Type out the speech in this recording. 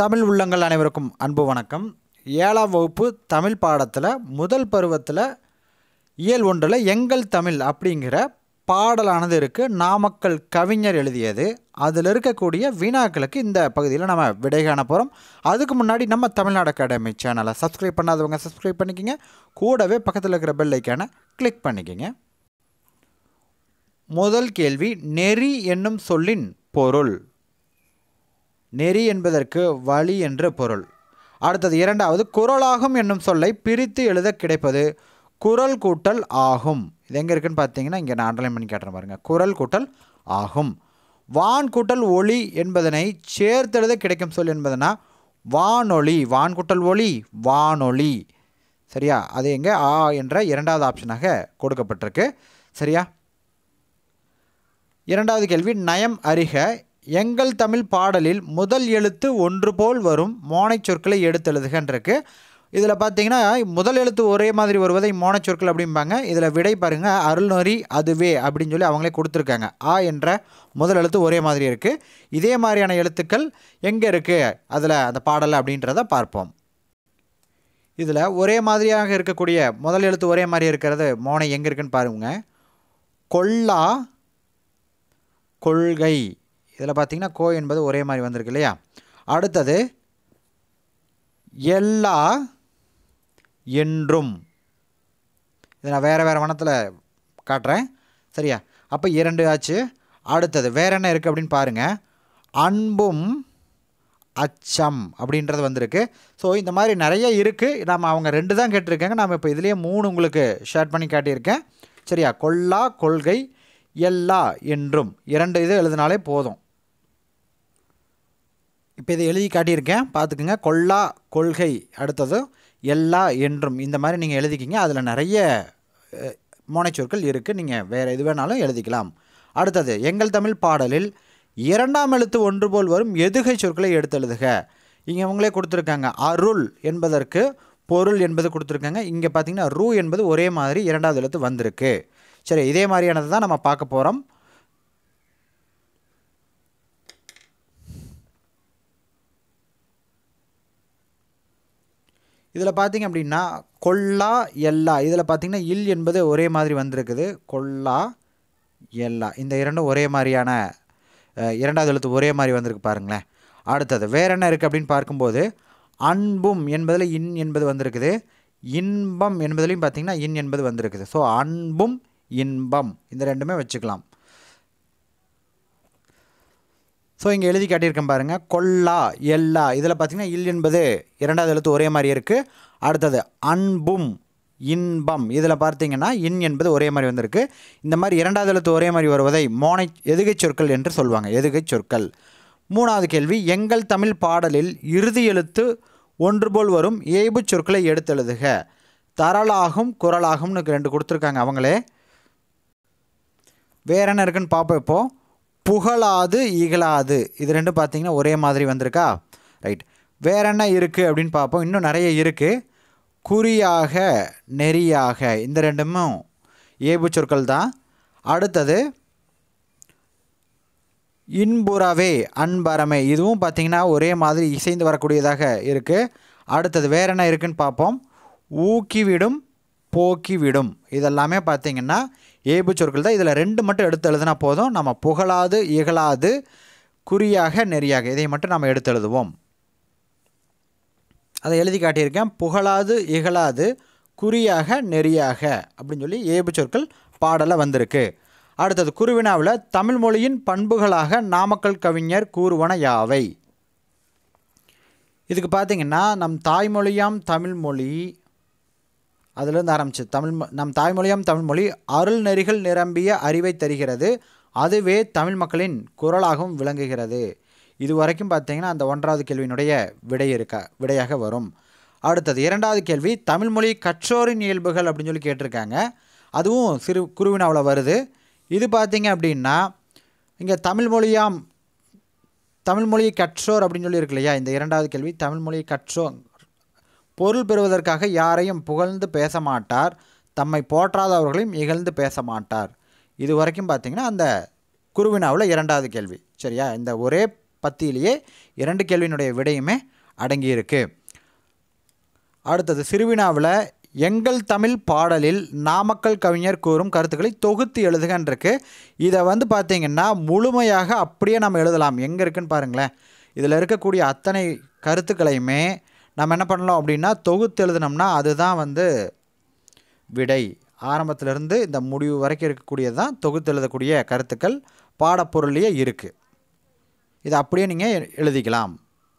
தமிழ் உள்ளங்கள் அனைவருக்கும் அன்பு வணக்கம் ஏழாம் வகுப்பு தமிழ் பாடத்தில் முதல் பருவத்தில் இயல் ஒன்றில் எங்கள் தமிழ் அப்படிங்கிற பாடலானது இருக்குது நாமக்கல் கவிஞர் எழுதியது அதில் இருக்கக்கூடிய வினாக்களுக்கு இந்த பகுதியில் நம்ம விடை காண போகிறோம் அதுக்கு முன்னாடி நம்ம தமிழ்நாடு அகாடமி சேனலை சப்ஸ்கிரைப் பண்ணாதவங்க சப்ஸ்கிரைப் பண்ணிக்கிங்க கூடவே பக்கத்தில் இருக்கிற பெல் ஐக்கானை கிளிக் பண்ணிக்கிங்க முதல் கேள்வி நெறி என்னும் சொல்லின் பொருள் நெறி என்பதற்கு வழி என்று பொருள் அடுத்தது இரண்டாவது குரலாகும் என்னும் சொல்லை பிரித்து எழுத கிடைப்பது குரல் கூட்டல் ஆகும் இது எங்கே இருக்குன்னு பார்த்தீங்கன்னா இங்கே நான் அண்டர்லைன் பண்ணி கேட்டேன் பாருங்கள் குரல் கூட்டல் ஆகும் வான் கூட்டல் ஒளி என்பதனை சேர்த்தெழுத கிடைக்கும் சொல் என்பதுனா வானொலி வான் கூட்டல் ஒளி வானொலி சரியா அது எங்கே ஆ என்ற இரண்டாவது ஆப்ஷனாக கொடுக்கப்பட்டிருக்கு சரியா இரண்டாவது கேள்வி நயம் அறிக எங்கள் தமிழ் பாடலில் முதல் எழுத்து ஒன்று போல் வரும் மோனை சொற்களை எடுத்தெழுதுகன்றிருக்கு இதில் பார்த்தீங்கன்னா முதல் எழுத்து ஒரே மாதிரி வருவதை மோனச்சொற்கள் அப்படிம்பாங்க இதில் விடை பாருங்கள் அருள்நொறி அதுவே அப்படின்னு சொல்லி அவங்களே கொடுத்துருக்காங்க ஆ என்ற முதல் எழுத்து ஒரே மாதிரி இருக்குது இதே மாதிரியான எழுத்துக்கள் எங்கே இருக்குது அதில் அந்த பாடல் அப்படின்றத பார்ப்போம் இதில் ஒரே மாதிரியாக இருக்கக்கூடிய முதல் எழுத்து ஒரே மாதிரி இருக்கிறது மோனை எங்கே இருக்குன்னு பாருங்க கொல்லா கொள்கை இதில் பார்த்தீங்கன்னா கோ என்பது ஒரே மாதிரி வந்திருக்கு இல்லையா அடுத்தது எல்லா என்றும் இதை நான் வேறு வேறு வனத்தில் காட்டுறேன் சரியா அப்போ இரண்டு ஆச்சு அடுத்தது வேறு என்ன இருக்குது அப்படின்னு பாருங்கள் அன்பும் அச்சம் அப்படின்றது வந்திருக்கு ஸோ இந்த மாதிரி நிறைய இருக்குது நாம் அவங்க ரெண்டு தான் கேட்டிருக்காங்க நாம் இப்போ இதுலேயே மூணு உங்களுக்கு ஷேர் பண்ணி காட்டியிருக்கேன் சரியா கொல்லா கொள்கை எல்லா என்றும் இரண்டு இது எழுதினாலே போதும் இப்போ இதை எழுதி காட்டியிருக்கேன் பார்த்துக்குங்க கொல்லா கொள்கை அடுத்தது எல்லா என்றும் இந்த மாதிரி நீங்கள் எழுதிக்கிங்க அதில் நிறைய மோனைச்சொற்கள் இருக்குது நீங்கள் வேறு எது வேணாலும் எழுதிக்கலாம் அடுத்தது எங்கள் தமிழ் பாடலில் இரண்டாம் எழுத்து ஒன்று போல் வரும் எதுகை சொற்களை எடுத்து எழுதுக இங்கே அவங்களே கொடுத்துருக்காங்க அருள் என்பதற்கு பொருள் என்பது கொடுத்துருக்காங்க இங்கே பார்த்தீங்கன்னா ரூ என்பது ஒரே மாதிரி இரண்டாவது எழுத்து வந்திருக்கு சரி இதே மாதிரியானது தான் நம்ம பார்க்க போகிறோம் இதில் பார்த்திங்க அப்படின்னா கொல்லா எல்லா இதில் பார்த்திங்கன்னா இல் என்பது ஒரே மாதிரி வந்திருக்குது கொல்லா எல்லா இந்த இரண்டும் ஒரே மாதிரியான இரண்டாவது எழுத்து ஒரே மாதிரி வந்திருக்கு பாருங்களேன் அடுத்தது வேறு என்ன இருக்குது அப்படின்னு பார்க்கும்போது அன்பும் என்பதில் இன் என்பது வந்திருக்குது இன்பம் என்பதுலேயும் பார்த்திங்கன்னா இன் என்பது வந்திருக்குது ஸோ அன்பும் இன்பம் இந்த ரெண்டுமே வச்சுக்கலாம் ஸோ இங்கே எழுதி காட்டியிருக்கேன் பாருங்கள் கொல்லா எல்லா இதில் பார்த்திங்கன்னா இல் என்பது இரண்டாவது எழுத்து ஒரே மாதிரி இருக்குது அடுத்தது அன்பும் இன்பம் இதில் பார்த்தீங்கன்னா இன் என்பது ஒரே மாதிரி வந்திருக்கு இந்த மாதிரி இரண்டாவது எழுத்து ஒரே மாதிரி வருவதை மோனை எதுகை சொற்கள் என்று சொல்லுவாங்க எதுகை சொற்கள் மூணாவது கேள்வி எங்கள் தமிழ் பாடலில் இறுதி எழுத்து ஒன்று போல் வரும் ஏய்பு சொற்களை எடுத்தெழுதுக தரலாகும் குரலாகும்னு ரெண்டு கொடுத்துருக்காங்க அவங்களே வேற என்ன இருக்குன்னு பார்ப்போம் இப்போது புகழாது இகழாது இது ரெண்டும் பார்த்தீங்கன்னா ஒரே மாதிரி வந்திருக்கா ரைட் வேற என்ன இருக்குது அப்படின்னு பார்ப்போம் இன்னும் நிறைய இருக்குது குறியாக நெறியாக இந்த ரெண்டுமும் ஏபு சொற்கள் தான் அடுத்தது இன்புறவே அன்பறமை இதுவும் பார்த்திங்கன்னா ஒரே மாதிரி இசைந்து வரக்கூடியதாக இருக்குது அடுத்தது வேற என்ன இருக்குதுன்னு பார்ப்போம் ஊக்கிவிடும் போக்கிவிடும் இதெல்லாமே பார்த்திங்கன்னா ஏபு சொற்கள் தான் இதில் ரெண்டு மட்டும் எடுத்து எழுதுனா போதும் நம்ம புகழாது இகழாது குறியாக நெறியாக இதை மட்டும் நம்ம எடுத்து எழுதுவோம் அதை எழுதி காட்டியிருக்கேன் புகழாது இகழாது குறியாக நெறியாக அப்படின்னு சொல்லி ஏபு சொற்கள் பாடலில் வந்திருக்கு அடுத்தது குருவினாவில் தமிழ் மொழியின் பண்புகளாக நாமக்கல் கவிஞர் கூறுவன யாவை இதுக்கு பார்த்திங்கன்னா நம் தாய்மொழியாம் தமிழ்மொழி அதுலேருந்து ஆரம்பிச்சு தமிழ் நம் தாய்மொழியாம் தமிழ்மொழி அருள் நெறிகள் நிரம்பிய அறிவை தருகிறது அதுவே தமிழ் மக்களின் குரலாகவும் விளங்குகிறது இது வரைக்கும் பார்த்தீங்கன்னா அந்த ஒன்றாவது கேள்வியினுடைய விடை இருக்க விடையாக வரும் அடுத்தது இரண்டாவது கேள்வி தமிழ்மொழி கற்றோரின் இயல்புகள் அப்படின்னு சொல்லி கேட்டிருக்காங்க அதுவும் சிறு குருவினாவில் வருது இது பார்த்திங்க அப்படின்னா இங்கே தமிழ் மொழியாம் தமிழ்மொழி கற்றோர் அப்படின்னு சொல்லி இருக்கு இல்லையா இந்த இரண்டாவது கேள்வி தமிழ்மொழி கற்றோர் பொருள் பெறுவதற்காக யாரையும் புகழ்ந்து பேச மாட்டார் தம்மை போற்றாதவர்களையும் இகழ்ந்து பேச மாட்டார் இது வரைக்கும் பார்த்திங்கன்னா அந்த குருவினாவில் இரண்டாவது கேள்வி சரியா இந்த ஒரே பத்தியிலேயே இரண்டு கேள்வியினுடைய விடையுமே அடங்கியிருக்கு அடுத்தது சிறுவினாவில் எங்கள் தமிழ் பாடலில் நாமக்கல் கவிஞர் கூறும் கருத்துக்களை தொகுத்து எழுதுகன்றிருக்கு இதை வந்து பார்த்திங்கன்னா முழுமையாக அப்படியே நம்ம எழுதலாம் எங்கே இருக்குன்னு பாருங்களேன் இதில் இருக்கக்கூடிய அத்தனை கருத்துக்களையுமே நம்ம என்ன பண்ணலாம் அப்படின்னா தொகுத்து எழுதினோம்னா அதுதான் வந்து விடை ஆரம்பத்திலிருந்து இந்த முடிவு வரைக்கும் இருக்கக்கூடியது தான் தொகுத்து எழுதக்கூடிய கருத்துக்கள் பாடப்பொருளையே இருக்குது இதை அப்படியே நீங்கள் எழுதிக்கலாம்